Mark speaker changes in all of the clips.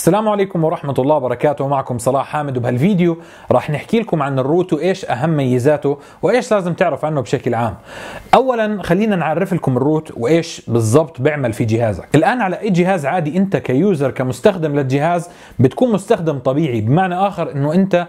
Speaker 1: السلام عليكم ورحمة الله وبركاته معكم صلاح حامد وبهالفيديو راح نحكي لكم عن الروت وايش أهم ميزاته وايش لازم تعرف عنه بشكل عام أولا خلينا نعرف لكم الروت وايش بالضبط بيعمل في جهازك الآن على أي جهاز عادي أنت كيوزر كمستخدم للجهاز بتكون مستخدم طبيعي بمعنى آخر أنه أنت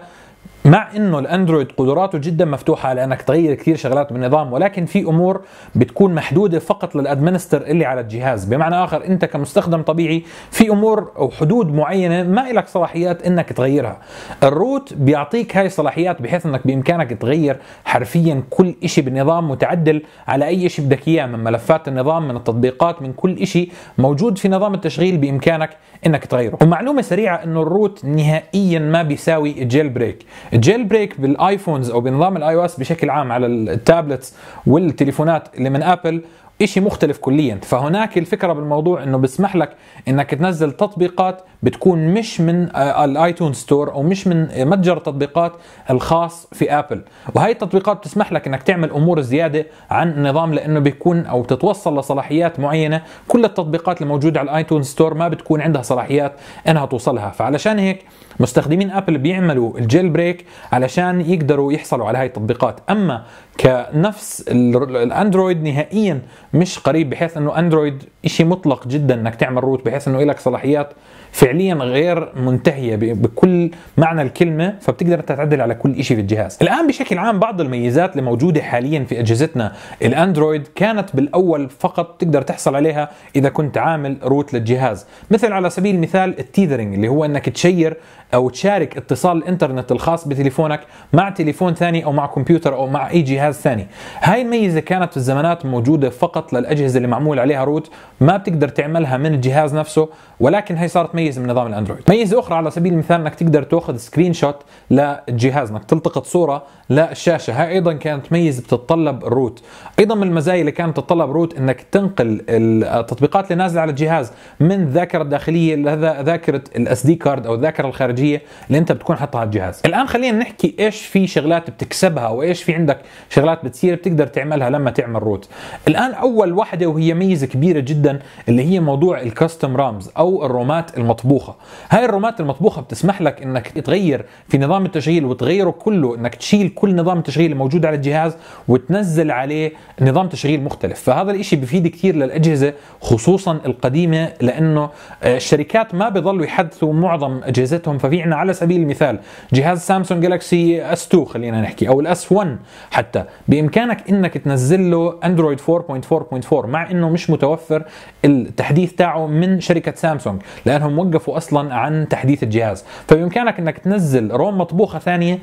Speaker 1: مع انه الاندرويد قدراته جدا مفتوحه لانك تغير كثير شغلات بالنظام ولكن في امور بتكون محدوده فقط للادمنستر اللي على الجهاز بمعنى اخر انت كمستخدم طبيعي في امور او حدود معينه ما لك صلاحيات انك تغيرها الروت بيعطيك هاي الصلاحيات بحيث انك بامكانك تغير حرفيا كل شيء بالنظام وتعدل على اي شيء بدك اياه من ملفات النظام من التطبيقات من كل شيء موجود في نظام التشغيل بامكانك انك تغيره ومعلومه سريعه انه الروت نهائيا ما بيساوي الجيل بريك الجيل بريك بالايفونز او بنظام الاي او اس بشكل عام على التابلتس والتليفونات اللي من ابل شيء مختلف كليا فهناك الفكره بالموضوع انه بيسمح لك انك تنزل تطبيقات بتكون مش من آه، الايتون ستور او مش من متجر التطبيقات الخاص في ابل وهي التطبيقات بتسمح لك انك تعمل امور زياده عن النظام لانه بيكون او بتتوصل لصلاحيات معينه كل التطبيقات الموجوده على الايتون ستور ما بتكون عندها صلاحيات انها توصلها فعلشان هيك مستخدمين ابل بيعملوا الجيل بريك علشان يقدروا يحصلوا على هاي التطبيقات اما كنفس الاندرويد نهائيا مش قريب بحيث انه اندرويد شيء مطلق جدا انك تعمل روت بحيث انه لك صلاحيات فعليه فعليا غير منتهيه بكل معنى الكلمه فبتقدر انت تعدل على كل شيء في الجهاز الان بشكل عام بعض الميزات اللي موجوده حاليا في اجهزتنا الاندرويد كانت بالاول فقط تقدر تحصل عليها اذا كنت عامل روت للجهاز مثل على سبيل المثال التيذرنج اللي هو انك تشير او تشارك اتصال الانترنت الخاص بتليفونك مع تليفون ثاني او مع كمبيوتر او مع اي جهاز ثاني هاي الميزه كانت في الزمانات موجوده فقط للاجهزه اللي معمول عليها روت ما بتقدر تعملها من الجهاز نفسه ولكن هي صارت ميزه من نظام الاندرويد ميزه اخرى على سبيل المثال انك تقدر تاخذ سكرين شوت للجهاز انك تلتقط صوره للشاشه هاي ايضا كانت ميزه بتتطلب روت ايضا من المزايا اللي كانت تتطلب روت انك تنقل التطبيقات اللي نازله على الجهاز من الذاكره الداخليه لذاكره الاس دي كارد او الذاكره الخارجيه اللي انت بتكون حاطها على الجهاز الان خلينا نحكي ايش في شغلات بتكسبها وايش في عندك شغلات بتصير بتقدر تعملها لما تعمل روت الان اول وحده وهي ميزه كبيره جدا اللي هي موضوع الكاستم رامز او الرومات المطبوعه المطبوخه هاي الرومات المطبوخه بتسمح لك انك تغير في نظام التشغيل وتغيره كله انك تشيل كل نظام التشغيل الموجود على الجهاز وتنزل عليه نظام تشغيل مختلف فهذا الاشي بفيد كثير للاجهزه خصوصا القديمه لانه آه، الشركات ما بيضلوا يحدثوا معظم اجهزتهم ففي عنا على سبيل المثال جهاز سامسونج جالكسي اس 2 خلينا نحكي او الاس 1 حتى بامكانك انك تنزل له اندرويد 4.4.4 مع انه مش متوفر التحديث تاعه من شركه سامسونج لانهم وقفوا يتخلفوا اصلا عن تحديث الجهاز فبامكانك انك تنزل روم مطبوخه ثانيه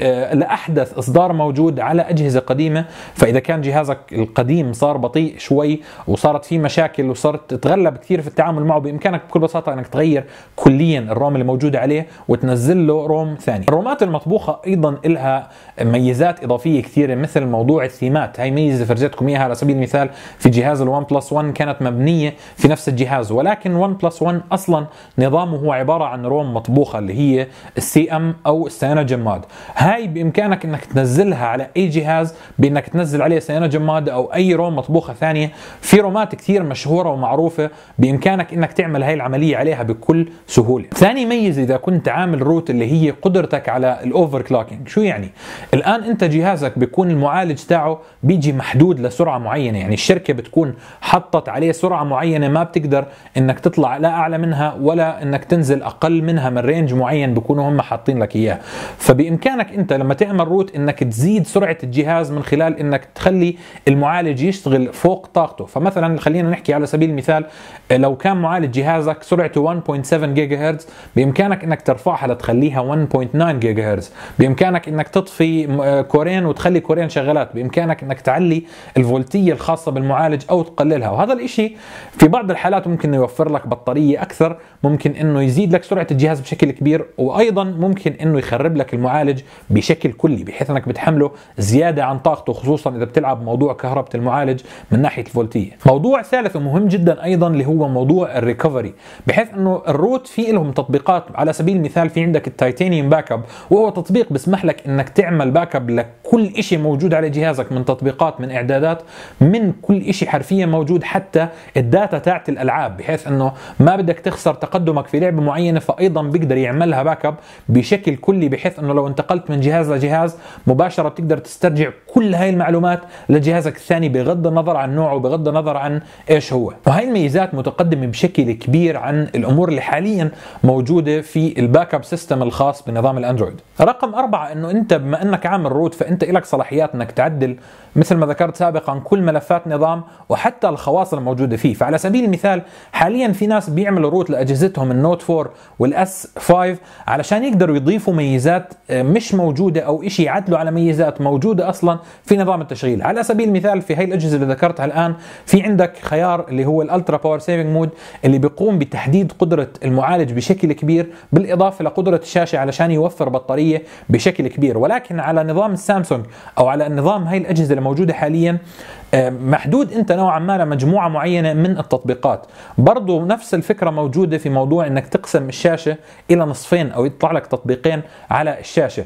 Speaker 1: آه، لاحدث اصدار موجود على اجهزه قديمه فاذا كان جهازك القديم صار بطيء شوي وصارت فيه مشاكل وصرت تتغلب كثير في التعامل معه بامكانك بكل بساطه انك تغير كليا الروم اللي موجوده عليه وتنزل له روم ثاني الرومات المطبوخه ايضا لها ميزات اضافيه كثيره مثل موضوع الثيمات هاي ميزه فرجتكم اياها على سبيل المثال في جهاز الون بلس 1 كانت مبنيه في نفس الجهاز ولكن ون بلس 1 اصلا اصلا نظامه هو عباره عن روم مطبوخه اللي هي السي ام او السيانه جماد هاي بامكانك انك تنزلها على اي جهاز بانك تنزل عليه سيانه جماد او اي روم مطبوخه ثانيه في رومات كثير مشهوره ومعروفه بامكانك انك تعمل هاي العمليه عليها بكل سهوله ثاني ميزه اذا كنت عامل روت اللي هي قدرتك على الاوفر كلوكينج شو يعني الان انت جهازك بيكون المعالج تاعه بيجي محدود لسرعه معينه يعني الشركه بتكون حطت عليه سرعه معينه ما بتقدر انك تطلع لا اعلى منها ولا انك تنزل اقل منها من رينج معين بكونوا هم حاطين لك اياه فبامكانك انت لما تعمل روت انك تزيد سرعه الجهاز من خلال انك تخلي المعالج يشتغل فوق طاقته فمثلا خلينا نحكي على سبيل المثال آه، لو كان معالج جهازك سرعته 1.7 جيجا هرتز بامكانك انك ترفعها لتخليها 1.9 جيجا هرتز بامكانك انك تطفي آه، كورين وتخلي كورين شغالات بامكانك انك تعلي الفولتيه الخاصه بالمعالج او تقللها وهذا الاشي في بعض الحالات ممكن يوفر لك بطاريه اكثر ممكن انه يزيد لك سرعه الجهاز بشكل كبير وايضا ممكن انه يخرب لك المعالج بشكل كلي بحيث انك بتحمله زياده عن طاقته خصوصا اذا بتلعب موضوع كهربه المعالج من ناحيه الفولتيه موضوع ثالث ومهم جدا ايضا اللي هو موضوع الريكفري بحيث انه الروت في لهم تطبيقات على سبيل المثال في عندك التايتانيوم باك اب وهو تطبيق بيسمح لك انك تعمل باك اب لكل شيء موجود على جهازك من تطبيقات من اعدادات من كل شيء حرفيا موجود حتى الداتا تاعت الالعاب بحيث انه ما بدك تخسر اكثر تقدمك في لعبه معينه فايضا بيقدر يعملها باك اب بشكل كلي بحيث انه لو انتقلت من جهاز لجهاز مباشره بتقدر تسترجع كل هاي المعلومات لجهازك الثاني بغض النظر عن نوعه بغض النظر عن ايش هو وهي الميزات متقدمه بشكل كبير عن الامور اللي حاليا موجوده في الباك اب سيستم الخاص بنظام الاندرويد رقم أربعة انه انت بما انك عامل روت فانت لك صلاحيات انك تعدل مثل ما ذكرت سابقا كل ملفات نظام وحتى الخواص الموجوده فيه فعلى سبيل المثال حاليا في ناس بيعملوا روت لاجهزتهم النوت 4 والاس 5 علشان يقدروا يضيفوا ميزات آه، مش موجوده او شيء يعدلوا على ميزات موجوده اصلا في نظام التشغيل على سبيل المثال في هي الاجهزه اللي ذكرتها الان في عندك خيار اللي هو الالترا باور سيفنج مود اللي بيقوم بتحديد قدره المعالج بشكل كبير بالاضافه لقدره الشاشه علشان يوفر بطاريه بشكل كبير ولكن على نظام السامسونج او على نظام هاي الاجهزه الموجوده حاليا آه، محدود انت نوعا ما لمجموعه معينه من التطبيقات برضو نفس الفكره موجوده في موضوع انك تقسم الشاشه الى نصفين او يطلع لك تطبيقين على الشاشه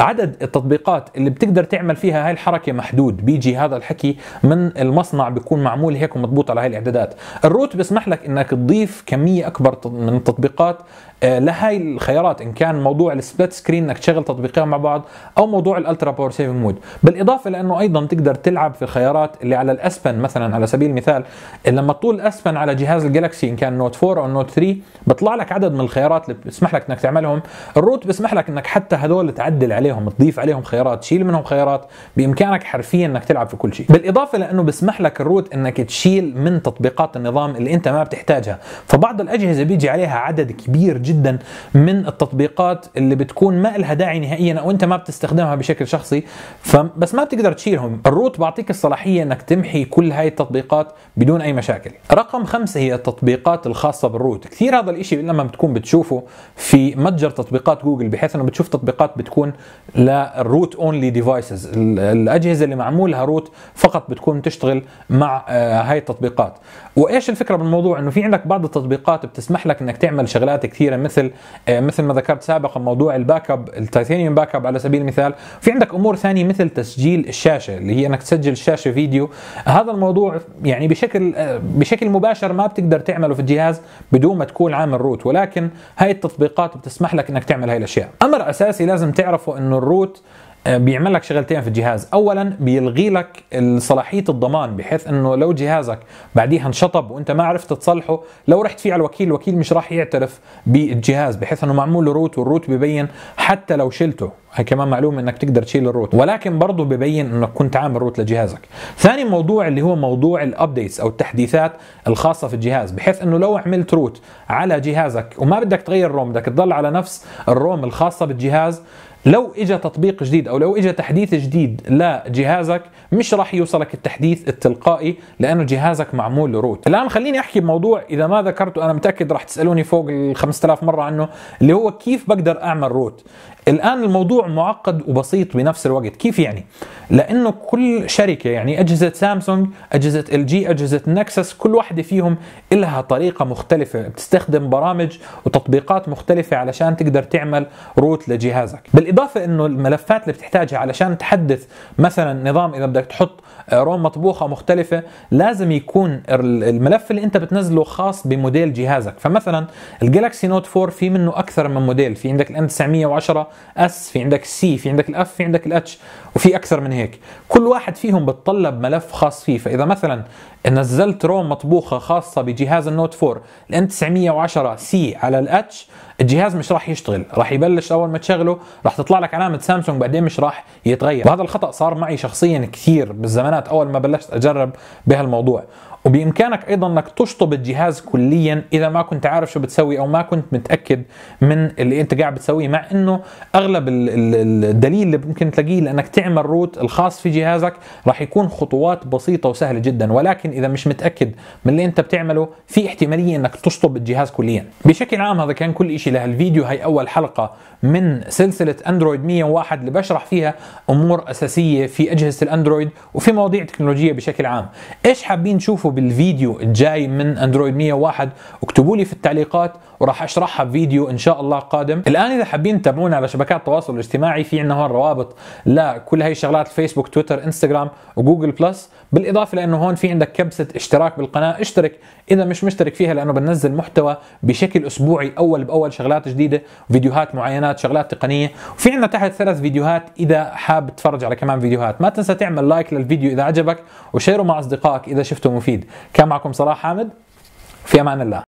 Speaker 1: عدد التطبيقات اللي بتقدر تعمل فيها هاي الحركة محدود بيجي هذا الحكي من المصنع بيكون معمول هيك ومضبوط على هاي الإعدادات الروت بيسمح لك أنك تضيف كمية أكبر من التطبيقات آه، لهاي الخيارات ان كان موضوع السبلت سكرين انك تشغل تطبيقين مع بعض او موضوع الالترا باور سيف مود بالاضافه لانه ايضا تقدر تلعب في الخيارات اللي على الاسبن مثلا على سبيل المثال لما تطول الاسبن على جهاز الجالكسي ان كان نوت 4 او نوت 3 بيطلع لك عدد من الخيارات اللي بتسمح لك انك تعملهم الروت بيسمح لك انك حتى هدول تعدل عليهم تضيف عليهم خيارات تشيل منهم خيارات بامكانك حرفيا انك تلعب في كل شيء بالاضافه لانه بسمح لك الروت انك تشيل من تطبيقات النظام اللي انت ما بتحتاجها فبعض الاجهزه بيجي عليها عدد كبير جدا من التطبيقات اللي بتكون ما لها داعي نهائيا او انت ما بتستخدمها بشكل شخصي فبس ما بتقدر تشيلهم الروت بيعطيك الصلاحيه انك تمحي كل هاي التطبيقات بدون اي مشاكل رقم خمسة هي التطبيقات الخاصه بالروت كثير هذا الشيء لما بتكون بتشوفه في متجر تطبيقات جوجل بحيث انه بتشوف تطبيقات بتكون للروت اونلي ديفايسز الاجهزه اللي معمولها روت فقط بتكون تشتغل مع آه، هاي التطبيقات وايش الفكره بالموضوع انه في عندك بعض التطبيقات بتسمح لك انك تعمل شغلات كثيره مثل آه، مثل ما ذكرت سابقا موضوع الباك اب التيتانيوم باك اب على سبيل المثال في عندك امور ثانيه مثل تسجيل الشاشه اللي هي انك تسجل الشاشه فيديو هذا الموضوع يعني بشكل آه، بشكل مباشر ما بتقدر تعمله في الجهاز بدون ما تكون عامل روت ولكن هاي التطبيقات بتسمح لك انك تعمل هاي الاشياء امر اساسي لازم تعرفه بيعرفوا انه الروت آه، بيعمل لك شغلتين في الجهاز اولا بيلغي لك صلاحيه الضمان بحيث انه لو جهازك بعديها انشطب وانت ما عرفت تصلحه لو رحت فيه على الوكيل الوكيل مش راح يعترف بالجهاز بحيث انه معمول روت والروت ببين حتى لو شلته هي كمان معلومه انك تقدر تشيل الروت ولكن برضه ببين انك كنت عامل روت لجهازك ثاني موضوع اللي هو موضوع الابديتس او التحديثات الخاصه في الجهاز بحيث انه لو عملت روت على جهازك وما بدك تغير الروم بدك تضل على نفس الروم الخاصه بالجهاز لو اجى تطبيق جديد او لو اجى تحديث جديد لجهازك مش راح يوصلك التحديث التلقائي لانه جهازك معمول له روت الان خليني احكي بموضوع اذا ما ذكرته انا متاكد راح تسالوني فوق ال 5000 مره عنه اللي هو كيف بقدر اعمل روت الآن الموضوع معقد وبسيط بنفس الوقت كيف يعني؟ لأنه كل شركة يعني أجهزة سامسونج أجهزة ال جي أجهزة نكسس كل واحدة فيهم إلها طريقة مختلفة بتستخدم برامج وتطبيقات مختلفة علشان تقدر تعمل روت لجهازك بالإضافة أنه الملفات اللي بتحتاجها علشان تحدث مثلا نظام إذا بدك تحط روم مطبوخة مختلفة لازم يكون الملف اللي أنت بتنزله خاص بموديل جهازك فمثلا الجلاكسي نوت 4 في منه أكثر من موديل في عندك الان 910 اس في عندك السي في عندك الاف في عندك الاتش وفي اكثر من هيك كل واحد فيهم بتطلب ملف خاص فيه فاذا مثلا نزلت روم مطبوخه خاصه بجهاز النوت 4 الان 910 سي على الاتش الجهاز مش راح يشتغل راح يبلش اول ما تشغله راح تطلع لك علامه سامسونج بعدين مش راح يتغير وهذا الخطا صار معي شخصيا كثير بالزمانات اول ما بلشت اجرب بهالموضوع وبامكانك ايضا انك تشطب الجهاز كليا اذا ما كنت عارف شو بتسوي او ما كنت متاكد من اللي انت قاعد بتسويه مع انه اغلب الدليل اللي ممكن تلاقيه لانك تعمل روت الخاص في جهازك راح يكون خطوات بسيطه وسهله جدا ولكن اذا مش متاكد من اللي انت بتعمله في احتماليه انك تشطب الجهاز كليا بشكل عام هذا كان كل شيء لهالفيديو هي اول حلقه من سلسله اندرويد 101 اللي بشرح فيها امور اساسيه في اجهزه الاندرويد وفي مواضيع تكنولوجيه بشكل عام ايش حابين تشوفوا بالفيديو الجاي من اندرويد 101 اكتبوا لي في التعليقات وراح اشرحها بفيديو ان شاء الله قادم الان اذا حابين تتابعونا على شبكات التواصل الاجتماعي في عندنا هون روابط لكل هاي الشغلات فيسبوك تويتر انستغرام وجوجل بلس بالاضافه لانه هون في عندك كبسه اشتراك بالقناه اشترك اذا مش مشترك فيها لانه بنزل محتوى بشكل اسبوعي اول باول شغلات جديده فيديوهات معينات شغلات تقنيه وفي عندنا تحت ثلاث فيديوهات اذا حاب تتفرج على كمان فيديوهات ما تنسى تعمل لايك للفيديو اذا عجبك وشيره مع اصدقائك اذا شفته مفيد كان معكم صلاح حامد في امان الله